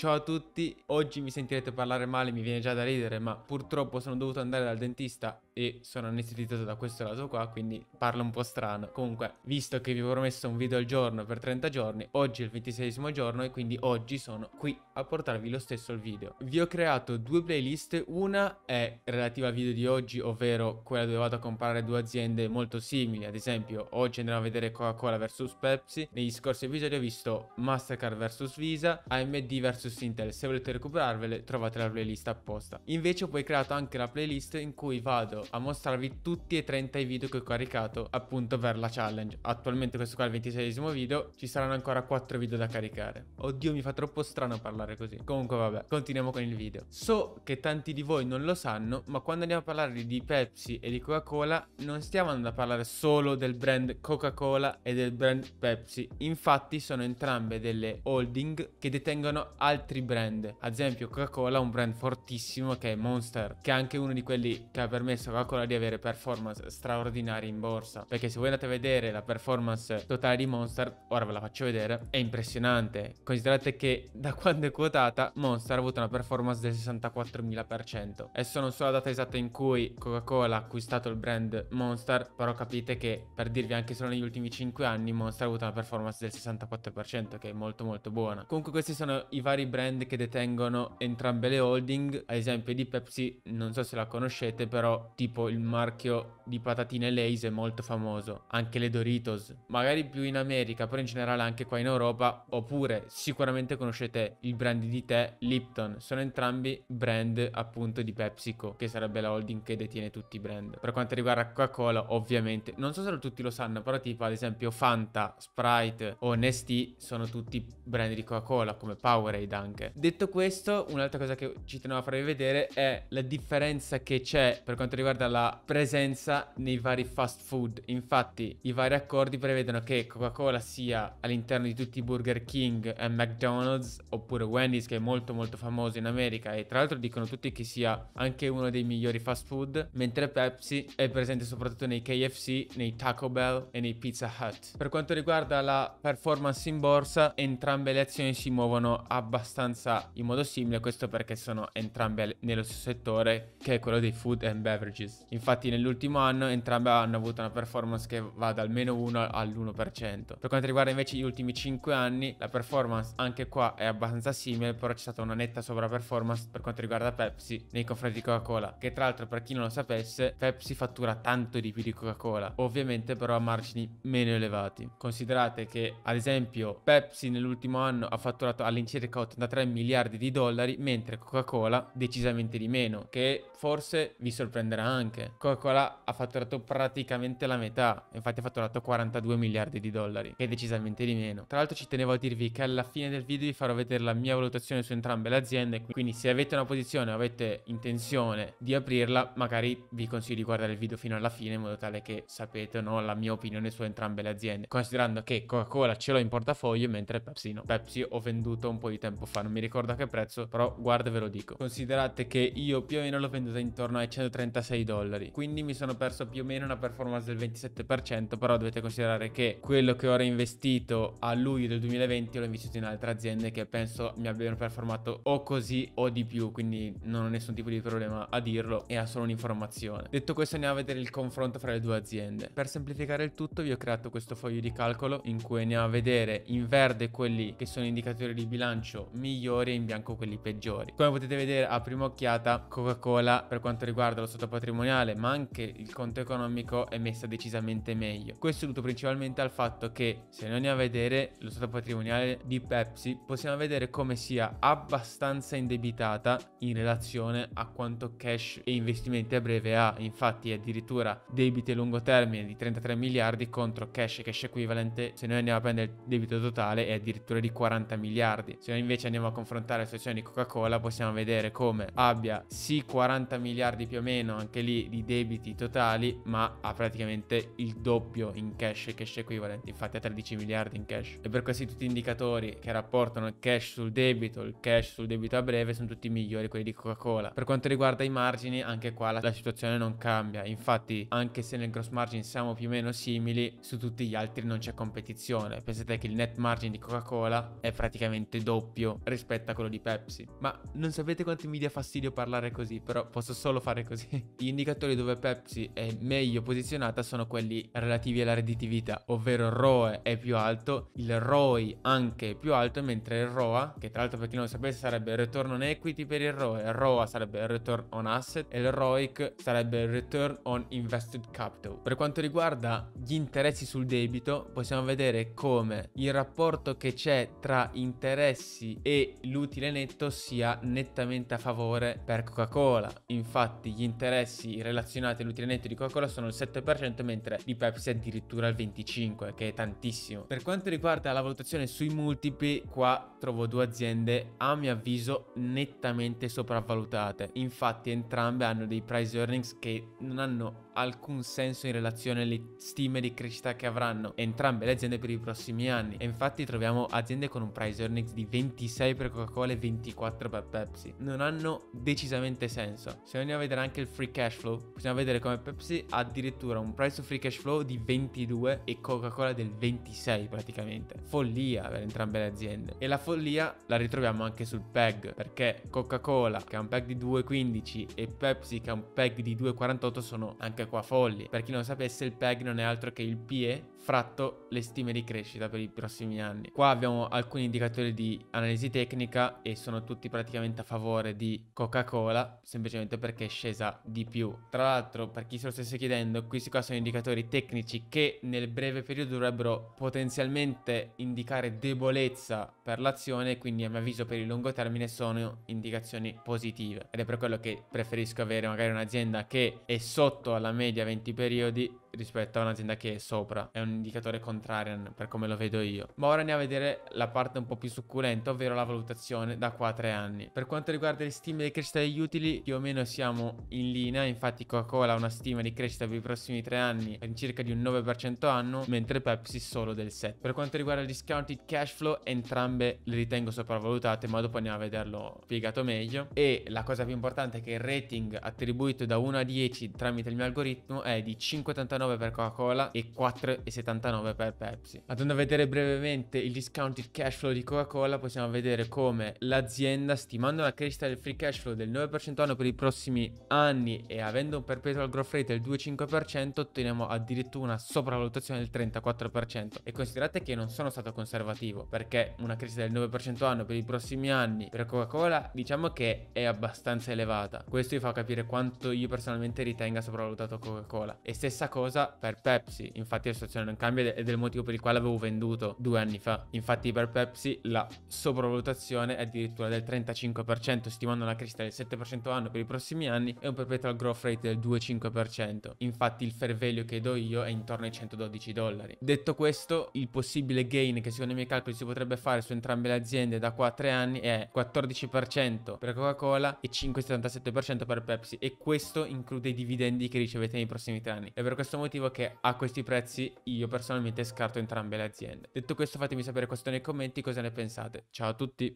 Ciao a tutti, oggi mi sentirete parlare male, mi viene già da ridere, ma purtroppo sono dovuto andare dal dentista e sono anestetizzato da questo lato qua, quindi parlo un po' strano. Comunque, visto che vi ho promesso un video al giorno per 30 giorni, oggi è il 26 giorno e quindi oggi sono qui a portarvi lo stesso il video. Vi ho creato due playlist, una è relativa al video di oggi, ovvero quella dove vado a comparare due aziende molto simili, ad esempio oggi andremo a vedere Coca-Cola vs Pepsi, negli scorsi episodi ho visto Mastercard vs Visa, AMD vs Intel, se volete recuperarvele trovate la playlist apposta. Invece ho poi creato anche la playlist in cui vado a mostrarvi tutti e 30 i video che ho caricato appunto per la challenge. Attualmente questo qua è il 26 video, ci saranno ancora 4 video da caricare. Oddio mi fa troppo strano parlare così. Comunque vabbè, continuiamo con il video. So che tanti di voi non lo sanno, ma quando andiamo a parlare di Pepsi e di Coca-Cola non stiamo andando a parlare solo del brand Coca-Cola e del brand Pepsi. Infatti sono entrambe delle holding che detengono altri brand. Ad esempio Coca-Cola è un brand fortissimo che è Monster, che è anche uno di quelli che ha permesso ma quella di avere performance straordinarie in borsa. Perché se voi andate a vedere la performance totale di Monster, ora ve la faccio vedere, è impressionante. Considerate che da quando è quotata, Monster ha avuto una performance del 64.000%. Adesso non so la data esatta in cui Coca-Cola ha acquistato il brand Monster, però capite che per dirvi anche solo negli ultimi 5 anni Monster ha avuto una performance del 64%, che è molto molto buona. Comunque questi sono i vari brand che detengono entrambe le holding, ad esempio di Pepsi, non so se la conoscete, però tipo il marchio di patatine Lays è molto famoso, anche le Doritos, magari più in America, però in generale anche qua in Europa, oppure sicuramente conoscete il brand di tè Lipton, sono entrambi brand appunto di PepsiCo, che sarebbe la holding che detiene tutti i brand. Per quanto riguarda Coca-Cola, ovviamente, non so se tutti lo sanno, però tipo ad esempio Fanta, Sprite o Nestlé sono tutti brand di Coca-Cola, come Powerade anche. Detto questo, un'altra cosa che ci tenevo a farvi vedere è la differenza che c'è per quanto riguarda riguarda la presenza nei vari fast food. Infatti, i vari accordi prevedono che Coca-Cola sia all'interno di tutti i Burger King e McDonald's, oppure Wendy's, che è molto molto famoso in America, e tra l'altro dicono tutti che sia anche uno dei migliori fast food, mentre Pepsi è presente soprattutto nei KFC, nei Taco Bell e nei Pizza Hut. Per quanto riguarda la performance in borsa, entrambe le azioni si muovono abbastanza in modo simile, questo perché sono entrambe nello stesso settore, che è quello dei food and beverage averages. Infatti nell'ultimo anno entrambe hanno avuto una performance che va dal meno 1 all'1%. Per quanto riguarda invece gli ultimi 5 anni, la performance anche qua è abbastanza simile, però c'è stata una netta sovraperformance per quanto riguarda Pepsi nei confronti di Coca-Cola, che tra l'altro per chi non lo sapesse, Pepsi fattura tanto di più di Coca-Cola, ovviamente però a margini meno elevati. Considerate che ad esempio Pepsi nell'ultimo anno ha fatturato all'incirca 83 miliardi di dollari, mentre Coca-Cola decisamente di meno, che forse vi sorprenderà anche. Coca-Cola ha fatturato praticamente la metà, infatti ha fatturato 42 miliardi di dollari, che è decisamente di meno. Tra l'altro ci tenevo a dirvi che alla fine del video vi farò vedere la mia valutazione su entrambe le aziende, quindi se avete una posizione o avete intenzione di aprirla, magari vi consiglio di guardare il video fino alla fine in modo tale che sapete o no la mia opinione su entrambe le aziende, considerando che Coca-Cola ce l'ho in portafoglio mentre Pepsi no. Pepsi ho venduto un po' di tempo fa, non mi ricordo a che prezzo, però guarda ve lo dico. Considerate che io più o meno l'ho venduta intorno ai 136 6 dollari. Quindi mi sono perso più o meno una performance del 27%, però dovete considerare che quello che ho reinvestito a luglio del 2020 l'ho investito in altre aziende che penso mi abbiano performato o così o di più, quindi non ho nessun tipo di problema a dirlo, è solo un'informazione. Detto questo andiamo a vedere il confronto fra le due aziende. Per semplificare il tutto vi ho creato questo foglio di calcolo in cui andiamo a vedere in verde quelli che sono indicatori di bilancio migliori e in bianco quelli peggiori. Come potete vedere a prima occhiata Coca-Cola per quanto riguarda lo sottopatrimonio patrimoniale ma anche il conto economico è messa decisamente meglio. Questo è dovuto principalmente al fatto che se noi andiamo a vedere lo stato patrimoniale di Pepsi possiamo vedere come sia abbastanza indebitata in relazione a quanto cash e investimenti a breve ha. Infatti addirittura debiti a lungo termine di 33 miliardi contro cash e cash equivalente se noi andiamo a prendere il debito totale è addirittura di 40 miliardi. Se noi invece andiamo a confrontare la situazione di Coca-Cola possiamo vedere come abbia sì 40 miliardi più o meno anche anche lì di debiti totali, ma ha praticamente il doppio in cash e cash equivalente, infatti ha 13 miliardi in cash. E per questi tutti gli indicatori che rapportano il cash sul debito, il cash sul debito a breve, sono tutti migliori quelli di Coca-Cola. Per quanto riguarda i margini, anche qua la, la situazione non cambia, infatti anche se nel gross margin siamo più o meno simili, su tutti gli altri non c'è competizione. Pensate che il net margin di Coca-Cola è praticamente doppio rispetto a quello di Pepsi. Ma non sapete quanto mi dia fastidio parlare così, però posso solo fare così. Io indicatori dove Pepsi è meglio posizionata sono quelli relativi alla redditività, ovvero il ROE è più alto, il ROI anche è più alto, mentre il ROA, che tra l'altro per chi non lo sapesse sarebbe il return on equity per il ROE, il ROA sarebbe il return on asset e il ROIC sarebbe il return on invested capital. Per quanto riguarda gli interessi sul debito, possiamo vedere come il rapporto che c'è tra interessi e l'utile netto sia nettamente a favore per Coca-Cola. Infatti gli interessi interessi relazionati all'utile netto di Coca-Cola sono il 7%, mentre di Pepsi addirittura il 25%, che è tantissimo. Per quanto riguarda la valutazione sui multipli, qua trovo due aziende a mio avviso nettamente sopravvalutate. Infatti entrambe hanno dei price earnings che non hanno alcun senso in relazione alle stime di crescita che avranno entrambe le aziende per i prossimi anni. E infatti troviamo aziende con un price earnings di 26 per Coca-Cola e 24 per Pepsi. Non hanno decisamente senso. Se andiamo a vedere anche il free cash flow, possiamo vedere come Pepsi ha addirittura un price to free cash flow di 22 e Coca-Cola del 26 praticamente. Follia per entrambe le aziende. E la follia la ritroviamo anche sul PEG, perché Coca-Cola che ha un PEG di 2,15 e Pepsi che ha un PEG di 2,48 sono anche qua folli. Per chi non sapesse, il PEG non è altro che il PE fratto le stime di crescita per i prossimi anni. Qua abbiamo alcuni indicatori di analisi tecnica e sono tutti praticamente a favore di Coca-Cola, semplicemente perché è scesa di più. Tra l'altro, per chi se lo stesse chiedendo, questi qua sono indicatori tecnici che nel breve periodo dovrebbero potenzialmente indicare debolezza per l'azione quindi a mio avviso per il lungo termine sono indicazioni positive ed è per quello che preferisco avere magari un'azienda che è sotto alla media 20 periodi rispetto a un'azienda che è sopra. È un indicatore contrario per come lo vedo io. Ma ora andiamo a vedere la parte un po' più succulenta, ovvero la valutazione da qua a tre anni. Per quanto riguarda le stime di crescita degli utili, più o meno siamo in linea. Infatti Coca-Cola ha una stima di crescita per i prossimi tre anni in circa di un 9% anno, mentre Pepsi solo del 7%. Per quanto riguarda il discounted cash flow, entrambe le ritengo sopravvalutate, ma dopo andiamo a vederlo spiegato meglio. E la cosa più importante è che il rating attribuito da 1 a 10 tramite il mio algoritmo è di 5,89 4,99 per Coca-Cola e 4,79 per Pepsi. Andando a vedere brevemente il discounted cash flow di Coca-Cola possiamo vedere come l'azienda stimando la crescita del free cash flow del 9% anno per i prossimi anni e avendo un perpetual growth rate del 2,5% otteniamo addirittura una sopravvalutazione del 34% e considerate che non sono stato conservativo perché una crescita del 9% anno per i prossimi anni per Coca-Cola diciamo che è abbastanza elevata. Questo vi fa capire quanto io personalmente ritenga sopravvalutato Coca-Cola e stessa cosa cosa per Pepsi. Infatti la situazione non cambia ed è il motivo per il quale avevo venduto due anni fa. Infatti per Pepsi la sopravvalutazione è addirittura del 35%, stimando una crescita del 7% anno per i prossimi anni e un perpetual growth rate del 2,5%. Infatti il fair value che do io è intorno ai 112 dollari. Detto questo, il possibile gain che secondo i miei calcoli si potrebbe fare su entrambe le aziende da qua a 3 anni è 14% per Coca-Cola e 5,77% per Pepsi e questo include i dividendi che ricevete nei prossimi tre anni. È per questo motivo che a questi prezzi io personalmente scarto entrambe le aziende. Detto questo fatemi sapere qua sotto nei commenti cosa ne pensate. Ciao a tutti!